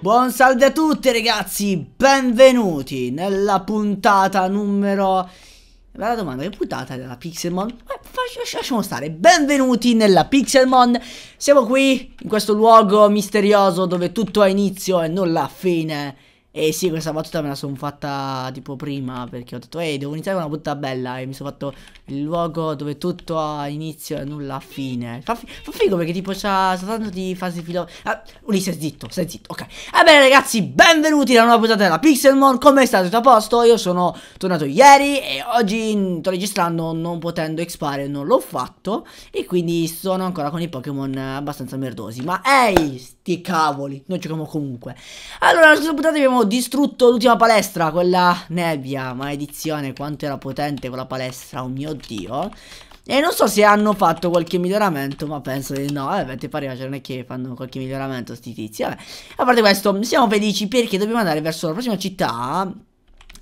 Buon salve a tutti ragazzi, benvenuti nella puntata numero la domanda di puntata della Pixelmon. Eh, lasciamo stare, benvenuti nella Pixelmon. Siamo qui in questo luogo misterioso dove tutto ha inizio e non ha fine e sì, questa battuta me la sono fatta tipo prima perché ho detto, ehi, devo iniziare con una battuta bella e mi sono fatto il luogo dove tutto ha inizio e nulla ha fine. Fa, fi fa figo perché tipo c'ha soltanto di fasi filo... Ah, Ulisse, zitto, stai zitto, ok. Ebbene ragazzi, benvenuti alla nuova puntata della Pixelmon, come state? Tutto a posto? Io sono tornato ieri e oggi sto registrando non potendo expare, non l'ho fatto e quindi sono ancora con i Pokémon abbastanza merdosi. Ma ehi, sti cavoli, noi giochiamo comunque. Allora, nella scorsa puntata abbiamo distrutto l'ultima palestra, quella nebbia, maledizione, quanto era potente quella palestra, oh mio dio. E non so se hanno fatto qualche miglioramento, ma penso di no. Vabbè, ti pare non è che fanno qualche miglioramento sti tizi. Vabbè. A parte questo, siamo felici perché dobbiamo andare verso la prossima città.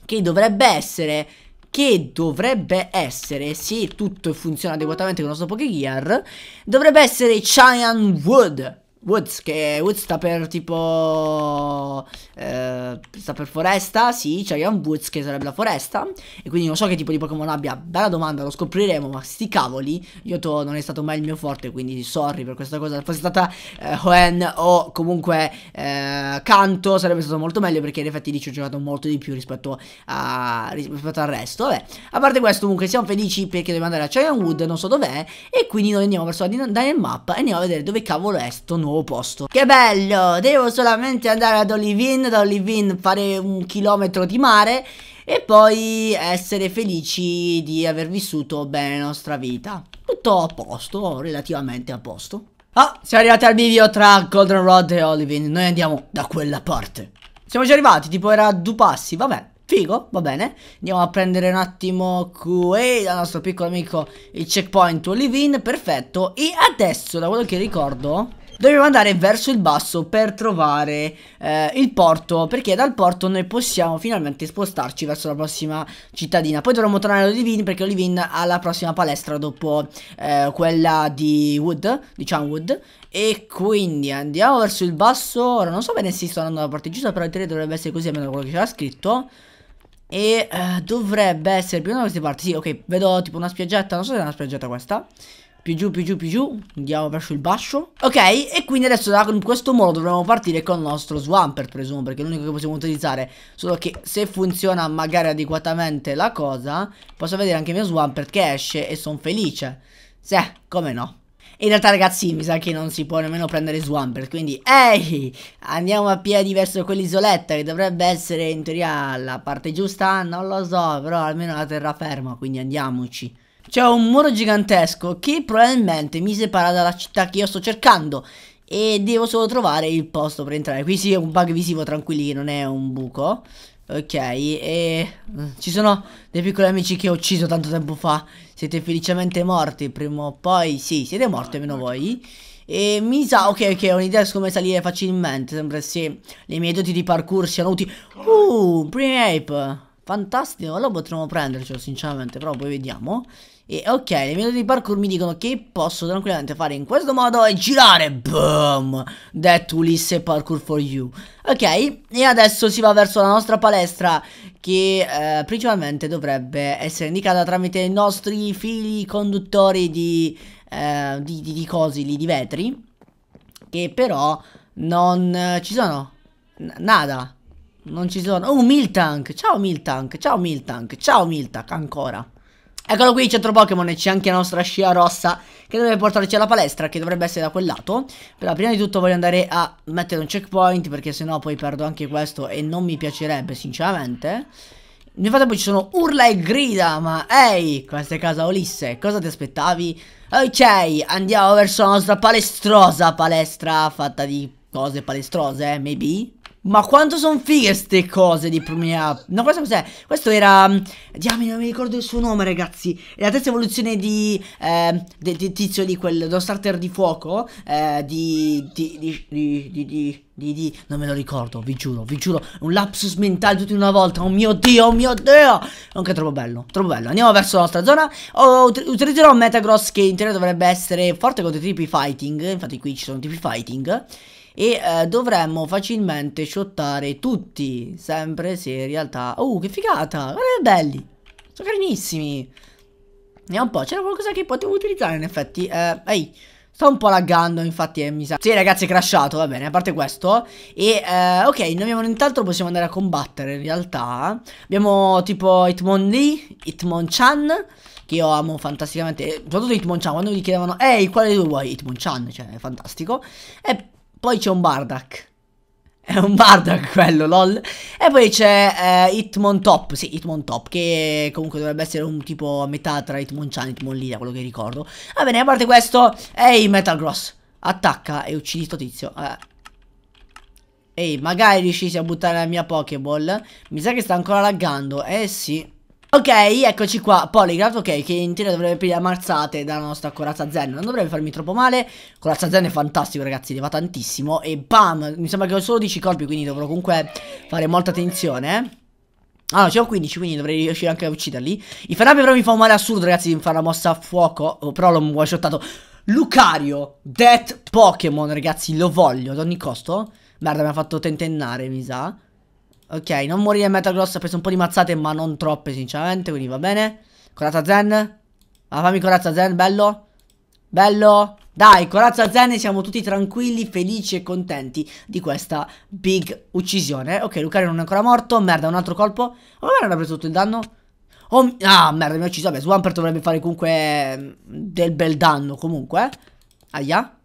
Che dovrebbe essere. Che dovrebbe essere, se tutto funziona adeguatamente con il nostro Pokegear, dovrebbe essere Chyan Wood. Woods che Woods sta per tipo eh, sta per foresta sì c'è cioè Woods che sarebbe la foresta e quindi non so che tipo di Pokémon abbia bella domanda lo scopriremo ma sti cavoli Yoto non è stato mai il mio forte quindi sorry per questa cosa se fosse stata eh, Hoenn o comunque eh, Kanto sarebbe stato molto meglio perché in effetti lì ci ho giocato molto di più rispetto, a, rispetto al resto vabbè a parte questo comunque siamo felici perché dobbiamo andare a Cyan Wood non so dov'è e quindi noi andiamo verso la Dynamic Map e andiamo a vedere dove cavolo è sto nuovo nuovo posto. Che bello! Devo solamente andare ad Olivin, da Olivin fare un chilometro di mare e poi essere felici di aver vissuto bene la nostra vita. Tutto a posto, relativamente a posto. Ah, siamo arrivati al bivio tra Goldenrod e Olivin. Noi andiamo da quella parte. Siamo già arrivati, tipo era a due passi, vabbè. Figo, va bene. Andiamo a prendere un attimo qui dal nostro piccolo amico il checkpoint Olivin. Perfetto. E adesso, da quello che ricordo... Dobbiamo andare verso il basso per trovare eh, il porto perché dal porto noi possiamo finalmente spostarci verso la prossima cittadina. Poi dovremo tornare ad Olivine perché Olivine ha la prossima palestra dopo eh, quella di Wood, di Wood. E quindi andiamo verso il basso. Ora non so bene se sto andando dalla parte giusta, però in teoria dovrebbe essere così almeno quello che c'era scritto. E eh, dovrebbe essere più o meno da queste parti. Sì, ok, vedo tipo una spiaggetta. Non so se è una spiaggetta questa più giù, più giù, più giù. Andiamo verso il basso. Ok, e quindi adesso da questo modo dovremmo partire con il nostro Swampert, presumo, perché è l'unico che possiamo utilizzare. Solo che se funziona magari adeguatamente la cosa, posso vedere anche il mio Swampert che esce e sono felice. Se, come no. In realtà ragazzi mi sa che non si può nemmeno prendere Swampert Quindi ehi andiamo a piedi verso quell'isoletta che dovrebbe essere in teoria la parte giusta Non lo so però almeno la terraferma quindi andiamoci c'è un muro gigantesco che probabilmente mi separa dalla città che io sto cercando e devo solo trovare il posto per entrare. Qui sì è un bug visivo tranquilli, non è un buco. Ok, e mm, ci sono dei piccoli amici che ho ucciso tanto tempo fa. Siete felicemente morti, prima o poi sì, siete morti ah, meno ecco. voi. E mi sa, ok, ok, ho un'idea su come salire facilmente. Sembra se le mie doti di parkour siano utili. Uh, Prime Ape. Fantastico, allora potremmo prendercelo sinceramente, però poi vediamo. E ok, le mie di parkour mi dicono che posso tranquillamente fare in questo modo e girare. Boom! That Ulisse Parkour for you. Ok, e adesso si va verso la nostra palestra che eh, principalmente dovrebbe essere indicata tramite i nostri fili conduttori di, eh, di, di, di cosi lì, di vetri. Che però non eh, ci sono. N nada. Non ci sono. Oh, Miltank. Ciao Miltank. Ciao Miltank. Ciao Miltank ancora. Eccolo qui, c'è centro Pokémon, c'è anche la nostra scia rossa che dovrebbe portarci alla palestra, che dovrebbe essere da quel lato. Però prima di tutto voglio andare a mettere un checkpoint, perché sennò poi perdo anche questo e non mi piacerebbe, sinceramente. Nel frattempo ci sono urla e grida, ma ehi, questa è casa Ulisse, cosa ti aspettavi? Ok, andiamo verso la nostra palestrosa palestra fatta di cose palestrose, eh, maybe? Ma quanto sono fighe ste cose di Prumia. No, questo cos'è? Questo era. Mm, diamine, non mi ricordo il suo nome, ragazzi. È la terza evoluzione di. Eh, del de tizio di quel. Dello starter di fuoco. Eh, di. Di. Di. Di. di, di di, di, non me lo ricordo, vi giuro, vi giuro, un lapsus mentale tutti una volta, oh mio dio, oh mio dio, anche troppo bello, troppo bello, andiamo verso la nostra zona, oh, ut utilizzerò Metagross che in teoria dovrebbe essere forte contro i tipi fighting, infatti qui ci sono tipi fighting, e eh, dovremmo facilmente shottare tutti, sempre se in realtà... Oh, che figata! Guarda che belli! Sono carinissimi! Vediamo un po', c'era qualcosa che potevo utilizzare in effetti. Eh, ehi... Sto un po' laggando, infatti eh, mi sa. Sì, ragazzi, è crashato, va bene, a parte questo. E eh, ok, noi abbiamo nient'altro, possiamo andare a combattere in realtà. Abbiamo tipo Hitmon Lee, Hitmon Chan, che io amo fantasticamente. Soprattutto Hitmon Chan, quando mi chiedevano, ehi, quale dei due vuoi? Hitmon Chan, cioè, è fantastico. E poi c'è un Bardak. È un Bardak quello, lol. E poi c'è eh, Hitmon Top. Sì, Hitmon Top, che comunque dovrebbe essere un tipo a metà tra Hitmon Chan e Hitmon Lina, quello che ricordo. Va bene, a parte questo, ehi Metal Gross. Attacca e uccidi sto tizio. Eh. Ehi, magari riuscissi a buttare la mia Pokéball. Mi sa che sta ancora laggando. Eh sì. Ok, eccoci qua, Polygraph, ok, che in teoria dovrebbe prendere ammazzate dalla nostra corazza zen Non dovrebbe farmi troppo male, corazza zen è fantastico ragazzi, ne va tantissimo E bam, mi sembra che ho solo 10 colpi, quindi dovrò comunque fare molta attenzione Ah no, ce l'ho 15, quindi dovrei riuscire anche a ucciderli I Fanabi però mi fa un male assurdo ragazzi, mi fare una mossa a fuoco oh, Però l'ho one shottato Lucario, Death Pokémon ragazzi, lo voglio ad ogni costo Merda, mi ha fatto tentennare, mi sa Ok, non morire in Metagross, ha preso un po' di mazzate, ma non troppe sinceramente, quindi va bene. Corazza Zen. Ma ah, fammi Corazza Zen, bello. Bello. Dai, Corazza Zen, siamo tutti tranquilli, felici e contenti di questa big uccisione. Ok, Lucario non è ancora morto, merda, un altro colpo. Ma non ha preso tutto il danno? Oh, ah, merda, mi ha ucciso. Vabbè, Swampert dovrebbe fare comunque mm, del bel danno, comunque. Aia.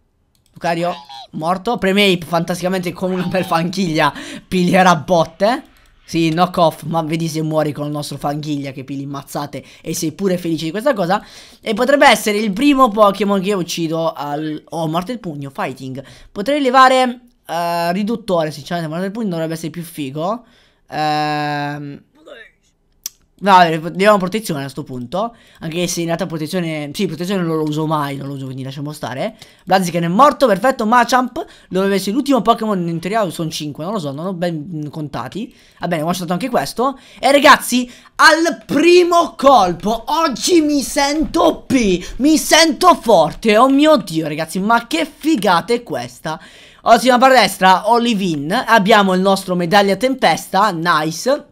Lucario, morto. Premei fantasticamente con una bel fanchiglia. Piglierà botte. Sì, knock off, ma vedi se muori con il nostro fanghiglia che pili mazzate e sei pure felice di questa cosa. E potrebbe essere il primo Pokémon che uccido al... Oh, morte il pugno, fighting. Potrei levare uh, riduttore, sinceramente, morte il pugno dovrebbe essere più figo. Ehm... Uh, No, eh, diamo protezione a questo punto. Anche se in realtà protezione... Sì, protezione non lo uso mai, non lo uso, quindi lasciamo stare. Blaziken è morto, perfetto. Machamp Dove essere l'ultimo Pokémon in teoria, sono 5, non lo so, non ho ben contati. Va bene, ho shot anche questo. E ragazzi, al primo colpo, oggi mi sento P, mi sento forte. Oh mio Dio, ragazzi, ma che figata è questa? Ottima per destra, Olivin. Abbiamo il nostro medaglia tempesta, nice.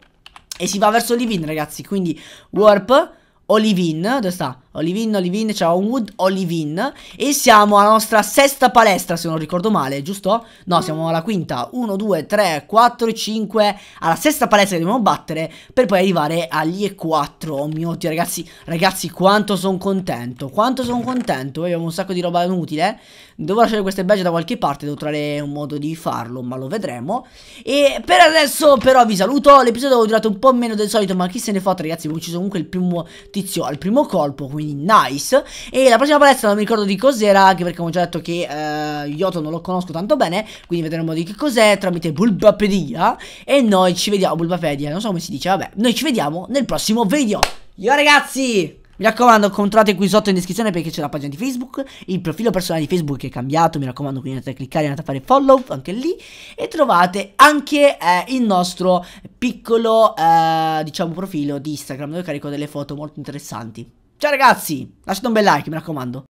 E si va verso Livin, ragazzi. Quindi Warp o Livin, dove sta? Olivin, Olivin, ciao Wood, Olivin E siamo alla nostra sesta palestra se non ricordo male, giusto? No, mm. siamo alla quinta 1, 2, 3, 4, 5 Alla sesta palestra che dobbiamo battere Per poi arrivare agli E4 Oh mio Dio ragazzi, ragazzi quanto sono contento Quanto sono contento Abbiamo un sacco di roba inutile Devo lasciare queste badge da qualche parte Devo trovare un modo di farlo, ma lo vedremo E per adesso però vi saluto L'episodio è durato un po' meno del solito Ma chi se ne fatto ragazzi Ho ucciso comunque il primo tizio al primo colpo quindi quindi nice. E la prossima palestra non mi ricordo di cos'era, anche perché avevo già detto che eh, Yoto non lo conosco tanto bene, quindi vedremo di che cos'è tramite Bulbapedia. E noi ci vediamo, Bulbapedia, non so come si dice, vabbè, noi ci vediamo nel prossimo video. Io ragazzi! Mi raccomando, controllate qui sotto in descrizione perché c'è la pagina di Facebook, il profilo personale di Facebook è cambiato, mi raccomando, quindi andate a cliccare, andate a fare follow anche lì e trovate anche eh, il nostro piccolo, eh, diciamo, profilo di Instagram dove carico delle foto molto interessanti. Ciao ragazzi, lasciate un bel like, mi raccomando.